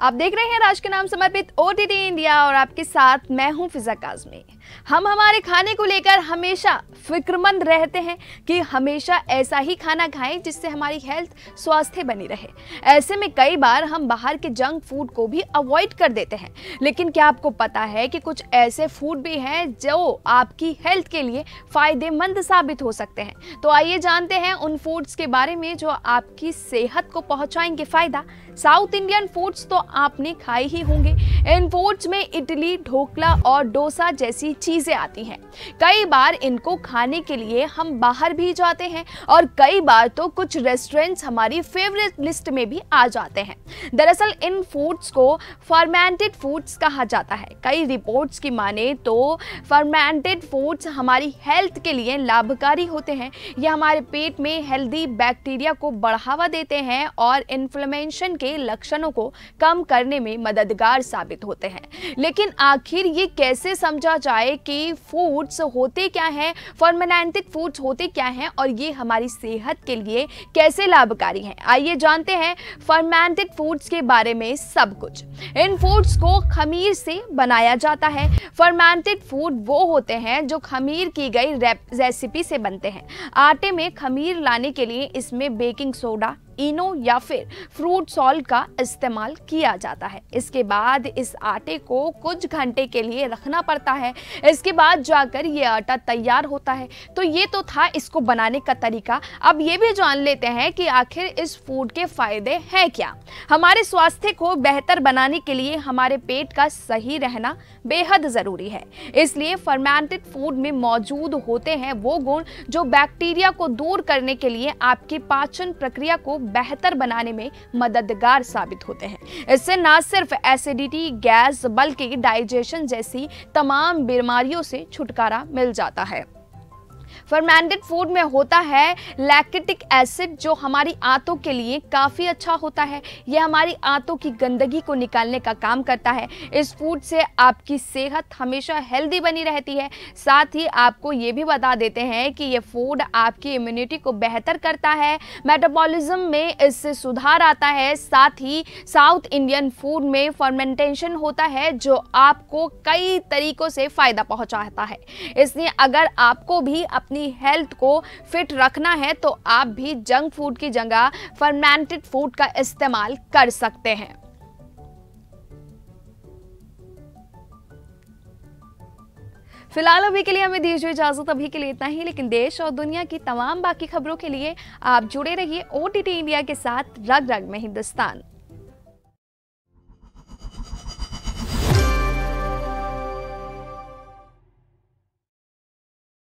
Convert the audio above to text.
आप देख रहे हैं राज के नाम समर्पित ओ इंडिया और आपके साथ मैं हूं फिजा काजमी हम हमारे खाने को लेकर हमेशा फिक्रमंद रहते हैं कि हमेशा ऐसा ही खाना खाएं जिससे हमारी हेल्थ स्वास्थ्य बनी रहे ऐसे में कई बार हम बाहर के जंक फूड को भी अवॉइड कर देते हैं लेकिन क्या आपको पता है कि कुछ ऐसे फूड भी हैं जो आपकी हेल्थ के लिए फ़ायदेमंद साबित हो सकते हैं तो आइए जानते हैं उन फूड्स के बारे में जो आपकी सेहत को पहुँचाएंगे फ़ायदा साउथ इंडियन फूड्स तो आपने खाए ही होंगे इन फूड्स में इडली ढोकला और डोसा जैसी चीज़ें आती हैं कई बार इनको खाने के लिए हम बाहर भी जाते हैं और कई बार तो कुछ रेस्टोरेंट्स हमारी फेवरेट लिस्ट में भी आ जाते हैं दरअसल इन फूड्स को फर्मेंटेड फूड्स कहा जाता है कई रिपोर्ट्स की माने तो फर्मेंटेड फूड्स हमारी हेल्थ के लिए लाभकारी होते हैं यह हमारे पेट में हेल्दी बैक्टीरिया को बढ़ावा देते हैं और इन्फ्लेमेशन के लक्षणों को कम कम करने में मददगार साबित होते हैं लेकिन आखिर ये कैसे समझा जाए कि फूड्स होते क्या हैं फॉर्मेनाटिक फूड्स होते क्या हैं और ये हमारी सेहत के लिए कैसे लाभकारी हैं आइए जानते हैं फॉर्मेटिक फूड्स के बारे में सब कुछ इन फूड्स को खमीर से बनाया जाता है फॉर्मेटिक फूड वो होते हैं जो खमीर की गई रेसिपी से बनते हैं आटे में खमीर लाने के लिए इसमें बेकिंग सोडा इनो या फिर फ्रूट सॉल्ट का इस्तेमाल किया जाता है इसके बाद इस आटे को कुछ घंटे के लिए रखना पड़ता है इसके बाद जाकर ये आटा तैयार होता है तो ये तो था इसको बनाने का तरीका अब ये भी जान लेते हैं कि आखिर इस फूड के फायदे हैं क्या हमारे स्वास्थ्य को बेहतर बनाने के लिए हमारे पेट का सही रहना बेहद ज़रूरी है इसलिए फर्मेंटेड फूड में मौजूद होते हैं वो गुण जो बैक्टीरिया को दूर करने के लिए आपकी पाचन प्रक्रिया को बेहतर बनाने में मददगार साबित होते हैं इससे न सिर्फ एसिडिटी गैस बल्कि डाइजेशन जैसी तमाम बीमारियों से छुटकारा मिल जाता है फर्मेंटेड फूड में होता है लैक्टिक एसिड जो हमारी आंतों के लिए काफ़ी अच्छा होता है यह हमारी आंतों की गंदगी को निकालने का काम करता है इस फूड से आपकी सेहत हमेशा हेल्दी बनी रहती है साथ ही आपको ये भी बता देते हैं कि यह फूड आपकी इम्यूनिटी को बेहतर करता है मेटाबॉलिज्म में इससे सुधार आता है साथ ही साउथ इंडियन फूड में फर्मेंटेशन होता है जो आपको कई तरीकों से फ़ायदा पहुंचाता है इसलिए अगर आपको भी अप अपनी हेल्थ को फिट रखना है तो आप भी जंक फूड की जगह फर्मेंटेड फूड का इस्तेमाल कर सकते हैं फिलहाल अभी के लिए हमें दीजिए इजाजत अभी के लिए इतना ही लेकिन देश और दुनिया की तमाम बाकी खबरों के लिए आप जुड़े रहिए ओ इंडिया के साथ रग रग में हिंदुस्तान